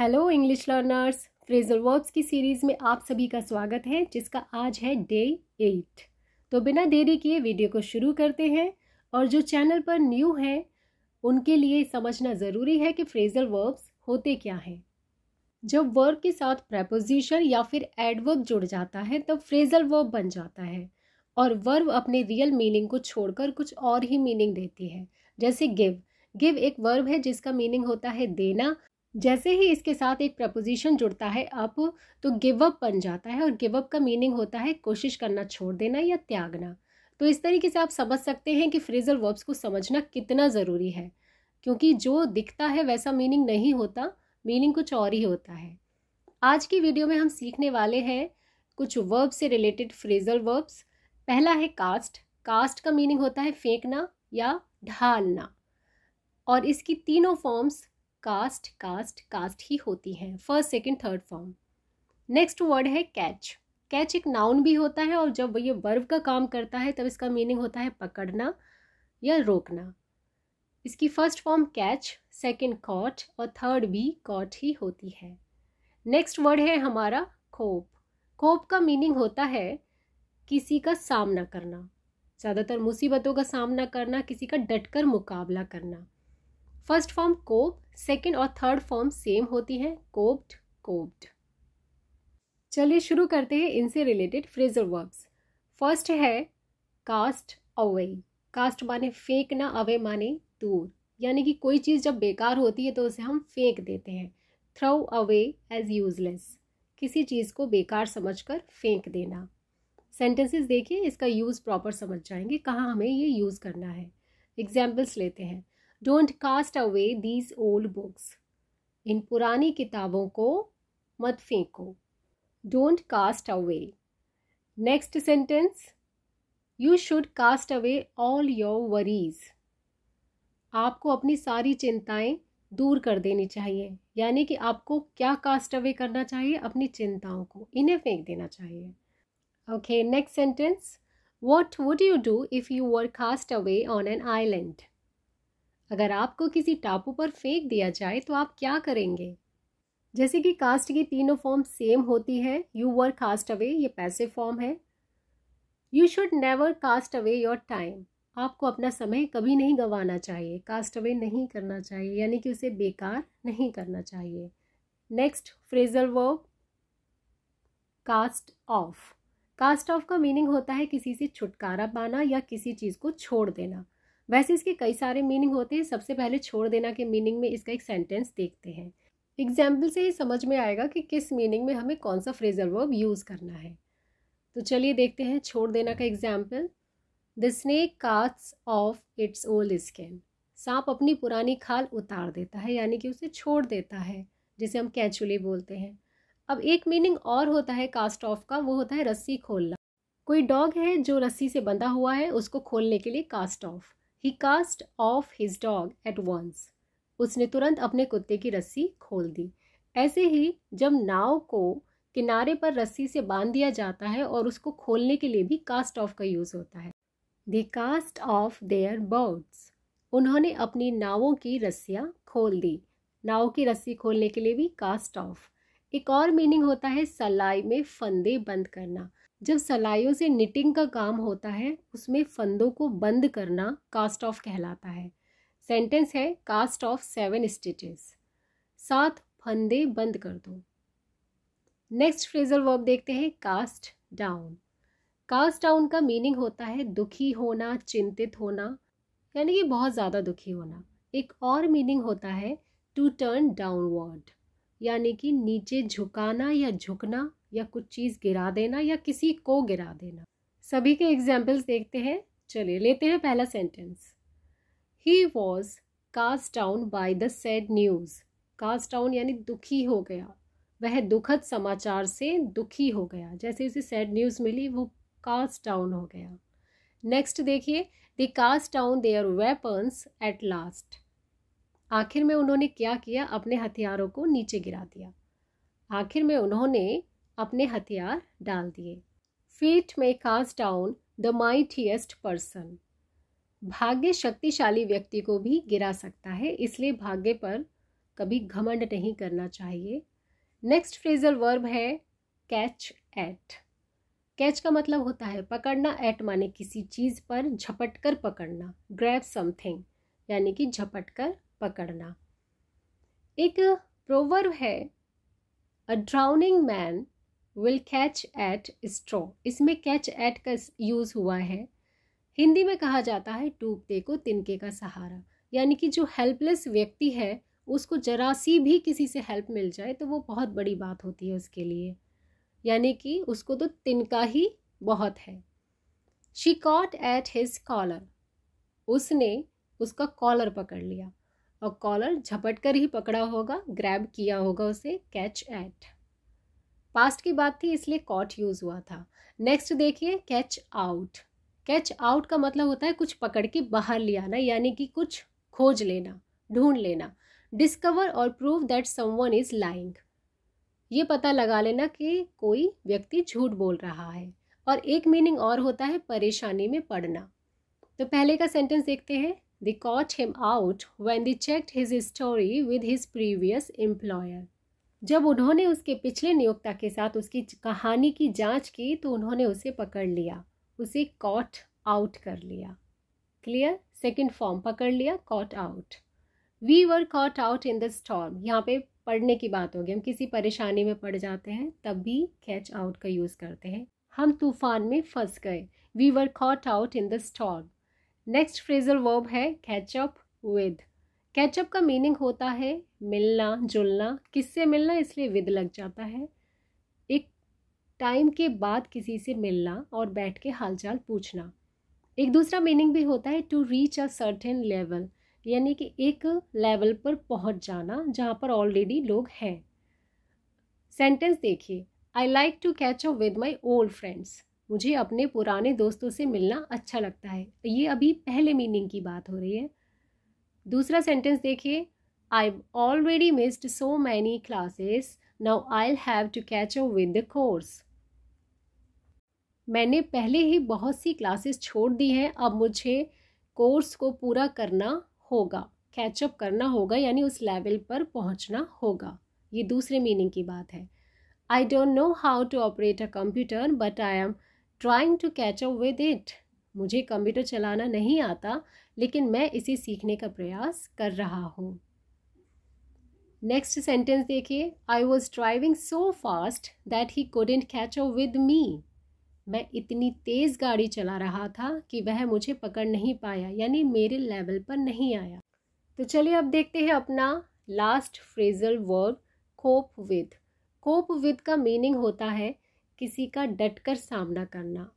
hello English learners phrasal verbs की series में आप सभी का स्वागत है जिसका आज है डे एट तो बिना देरी किए वीडियो को शुरू करते हैं और जो चैनल पर न्यू हैं उनके लिए समझना ज़रूरी है कि फ्रेजर वर्ब्स होते क्या हैं जब वर्ब के साथ प्रपोजिशन या फिर एडवर्ब जुड़ जाता है तब फ्रेजर वर्ब बन जाता है और वर्ब अपने रियल मीनिंग को छोड़कर कुछ और ही मीनिंग देती है जैसे गिव गिव एक वर्ब है जिसका मीनिंग होता है देना जैसे ही इसके साथ एक प्रपोजिशन जुड़ता है अप तो गिव अप बन जाता है और गिव अप का मीनिंग होता है कोशिश करना छोड़ देना या त्यागना तो इस तरीके से आप समझ सकते हैं कि फ्रेजल वर्ब्स को समझना कितना ज़रूरी है क्योंकि जो दिखता है वैसा मीनिंग नहीं होता मीनिंग कुछ और ही होता है आज की वीडियो में हम सीखने वाले हैं कुछ वर्ब से रिलेटेड फ्रेजल वर्ब्स पहला है कास्ट कास्ट का मीनिंग होता है फेंकना या ढालना और इसकी तीनों फॉर्म्स कास्ट कास्ट कास्ट ही होती हैं first second third form next word है कैच कैच एक नाउन भी होता है और जब ये वर्ब का काम करता है तब इसका मीनिंग होता है पकड़ना या रोकना इसकी first form catch second caught और थर्ड भी कॉट ही होती है नेक्स्ट वर्ड है हमारा खोप खोप का मीनिंग होता है किसी का सामना करना ज़्यादातर मुसीबतों का सामना करना किसी का डटकर मुकाबला करना फर्स्ट फॉर्म कोप सेकेंड और थर्ड फॉर्म सेम होती है कोप्ड कोप्ड चलिए शुरू करते हैं इनसे रिलेटेड फ्रेजर वर्ब्स फर्स्ट है कास्ट अवे कास्ट माने फेंकना अवे माने दूर यानी कि कोई चीज़ जब बेकार होती है तो उसे हम फेंक देते हैं थ्रो अवे एज यूजलेस किसी चीज़ को बेकार समझकर फेंक देना सेंटेंसेस देखिए इसका यूज़ प्रॉपर समझ जाएंगे कहाँ हमें ये यूज़ करना है एग्जाम्पल्स लेते हैं don't cast away these old books इन पुरानी किताबों को मत फेंको don't cast away next sentence you should cast away all your worries आपको अपनी सारी चिंताएं दूर कर देनी चाहिए यानी कि आपको क्या कास्ट अवे करना चाहिए अपनी चिंताओं को इन्हें फेंक देना चाहिए okay next sentence what would you do if you were cast away on an island अगर आपको किसी टापू पर फेंक दिया जाए तो आप क्या करेंगे जैसे कि कास्ट की तीनों फॉर्म सेम होती है यू वर कास्ट अवे ये पैसे फॉर्म है you should never cast away your time आपको अपना समय कभी नहीं गंवाना चाहिए कास्ट अवे नहीं करना चाहिए यानी कि उसे बेकार नहीं करना चाहिए next phrasal verb cast off cast off का मीनिंग होता है किसी से छुटकारा पाना या किसी चीज़ को छोड़ देना वैसे इसके कई सारे मीनिंग होते हैं सबसे पहले छोड़ देना के मीनिंग में इसका एक सेंटेंस देखते हैं एग्जाम्पल से ही समझ में आएगा कि किस मीनिंग में हमें कौन सा फ्रेजर वर्ब यूज़ करना है तो चलिए देखते हैं छोड़ देना का example the snake casts off its old skin सांप अपनी पुरानी खाल उतार देता है यानी कि उसे छोड़ देता है जिसे हम कैचुली बोलते हैं अब एक मीनिंग और होता है कास्ट ऑफ का वो होता है रस्सी खोलना कोई डॉग है जो रस्सी से बंधा हुआ है उसको खोलने के लिए कास्ट ऑफ ही cast off his dog at once उसने तुरंत अपने कुत्ते की रस्सी खोल दी ऐसे ही जब नाव को किनारे पर रस्सी से बांध दिया जाता है और उसको खोलने के लिए भी कास्ट ऑफ का यूज़ होता है the cast off their birds उन्होंने अपनी नावों की रस्सियाँ खोल दी नाव की रस्सी खोलने के लिए भी कास्ट ऑफ एक और मीनिंग होता है सलाई में फंदे बंद करना जब सलाइयों से निटिंग का काम होता है उसमें फंदों को बंद करना कास्ट ऑफ कहलाता है सेंटेंस है कास्ट ऑफ सेवन स्टिचेस सात फंदे बंद कर दो नेक्स्ट फ्रेजल वर्ब देखते हैं कास्ट डाउन कास्ट डाउन का मीनिंग होता है दुखी होना चिंतित होना यानी कि बहुत ज़्यादा दुखी होना एक और मीनिंग होता है टू टर्न डाउनवर्ड यानी कि नीचे झुकाना या झुकना या कुछ चीज़ गिरा देना या किसी को गिरा देना सभी के एग्जाम्पल्स देखते हैं चलिए लेते हैं पहला सेंटेंस ही was cast down by the sad news cast down यानी दुखी हो गया वह दुखद समाचार से दुखी हो गया जैसे उसे सैड न्यूज़ मिली वो कास्ट डाउन हो गया नेक्स्ट देखिए the cast down their weapons at last आखिर में उन्होंने क्या किया अपने हथियारों को नीचे गिरा दिया आखिर में उन्होंने अपने हथियार डाल दिए फेट में cast down the mightiest person भाग्य शक्तिशाली व्यक्ति को भी गिरा सकता है इसलिए भाग्य पर कभी घमंड नहीं करना चाहिए नेक्स्ट फ्रेजल वर्ब है कैच एट कैच का मतलब होता है पकड़ना एट माने किसी चीज़ पर झपट कर पकड़ना ग्रैब समथिंग यानी कि झपट कर पकड़ना एक प्रोवर्ब है a drowning man will catch at straw इसमें कैच एट का यूज़ हुआ है हिंदी में कहा जाता है डूबते को तिनके का सहारा यानी कि जो हेल्पलेस व्यक्ति है उसको जरा सी भी किसी से हेल्प मिल जाए तो वो बहुत बड़ी बात होती है उसके लिए यानी कि उसको तो तिनका ही बहुत है she caught at his collar उसने उसका कॉलर पकड़ लिया और कॉलर झपट कर ही पकड़ा होगा ग्रैब किया होगा उसे कैच एट पास्ट की बात थी इसलिए कॉट यूज़ हुआ था नेक्स्ट देखिए कैच आउट कैच आउट का मतलब होता है कुछ पकड़ के बाहर ले आना यानी कि कुछ खोज लेना ढूंढ लेना डिस्कवर और prove that someone is lying ये पता लगा लेना कि कोई व्यक्ति झूठ बोल रहा है और एक मीनिंग और होता है परेशानी में पड़ना तो पहले का सेंटेंस देखते हैं they caught him out when they check his story with his previous employer जब उन्होंने उसके पिछले नियोक्ता के साथ उसकी कहानी की जांच की तो उन्होंने उसे पकड़ लिया उसे कॉट आउट कर लिया क्लियर सेकंड फॉर्म पकड़ लिया caught out we were caught out in the storm यहाँ पे पढ़ने की बात होगी हम किसी परेशानी में पड़ जाते हैं तब भी कैच आउट का यूज़ करते हैं हम तूफान में फंस गए we were caught out in the storm next phrasal verb है कैचअप विद कैचअप का मीनिंग होता है मिलना जुलना किससे मिलना इसलिए विद लग जाता है एक टाइम के बाद किसी से मिलना और बैठ के हालचाल पूछना एक दूसरा मीनिंग भी होता है to reach a certain level यानी कि एक लेवल पर पहुंच जाना जहाँ पर ऑलरेडी लोग हैं सेंटेंस देखिए I like to catch up with my old friends मुझे अपने पुराने दोस्तों से मिलना अच्छा लगता है ये अभी पहले मीनिंग की बात हो रही है दूसरा सेंटेंस देखिए I already missed so many classes now I have to catch up with the course मैंने पहले ही बहुत सी क्लासेस छोड़ दी हैं अब मुझे कोर्स को पूरा करना होगा कैचअप करना होगा यानी उस लेवल पर पहुंचना होगा ये दूसरे मीनिंग की बात है I don't know how to operate a computer but I am trying to catch up with it मुझे कंप्यूटर चलाना नहीं आता लेकिन मैं इसे सीखने का प्रयास कर रहा हूँ नेक्स्ट सेंटेंस देखिए I was driving so fast that he couldn't catch up with me मैं इतनी तेज़ गाड़ी चला रहा था कि वह मुझे पकड़ नहीं पाया यानी मेरे लेवल पर नहीं आया तो चलिए अब देखते हैं अपना last phrasal verb cope with cope with का मीनिंग होता है किसी का डटकर सामना करना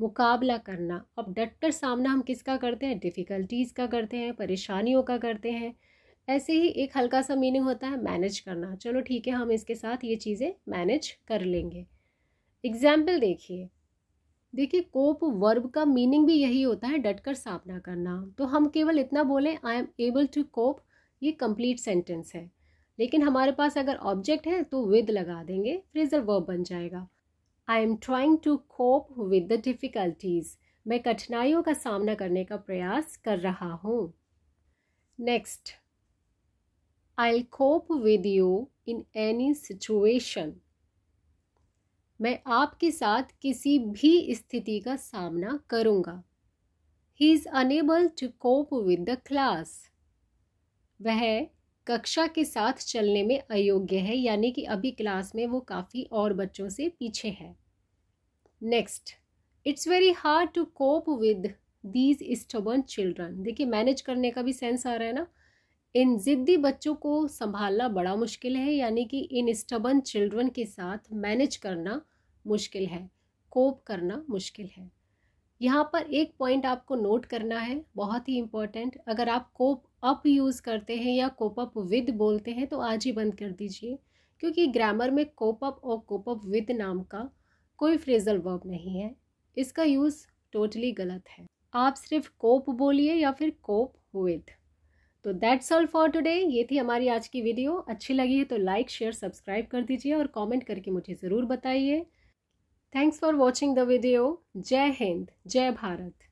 मुकाबला करना अब डट कर सामना हम किसका करते हैं डिफ़िकल्टीज़ का करते हैं परेशानियों का करते हैं ऐसे ही एक हल्का सा मीनिंग होता है मैनेज करना चलो ठीक है हम इसके साथ ये चीज़ें मैनेज कर लेंगे एग्जाम्पल देखिए देखिए कोप वर्ब का मीनिंग भी यही होता है डट कर सामना करना तो हम केवल इतना बोलें I am able to cope ये कंप्लीट सेंटेंस है लेकिन हमारे पास अगर ऑब्जेक्ट है तो विद लगा देंगे फ्रेजर वर्ब बन जाएगा I am trying to cope with the difficulties मैं कठिनाइयों का सामना करने का प्रयास कर रहा हूँ next I cope with you in any situation मैं आपके साथ किसी भी स्थिति का सामना करूँगा he is unable to cope with the class वह कक्षा के साथ चलने में अयोग्य है यानी कि अभी क्लास में वो काफ़ी और बच्चों से पीछे है next it's very hard to cope with these stubborn children देखिए मैनेज करने का भी सेंस आ रहा है ना इन ज़िद्दी बच्चों को संभालना बड़ा मुश्किल है यानी कि इन स्टबन चिल्ड्रन के साथ मैनेज करना मुश्किल है कोप करना मुश्किल है यहाँ पर एक पॉइंट आपको नोट करना है बहुत ही इम्पॉर्टेंट अगर आप कोप अप यूज़ करते हैं या कोप अप विद बोलते हैं तो आज ही बंद कर दीजिए क्योंकि ग्रामर में कोप अप और कोप अप विद नाम का कोई फ्रेजल वर्ब नहीं है इसका यूज़ टोटली गलत है आप सिर्फ कोप बोलिए या फिर कोप विद तो दैट्स ऑल फॉर टुडे ये थी हमारी आज की वीडियो अच्छी लगी है तो लाइक शेयर सब्सक्राइब कर दीजिए और कमेंट करके मुझे ज़रूर बताइए thanks for watching the video जय हिंद जय भारत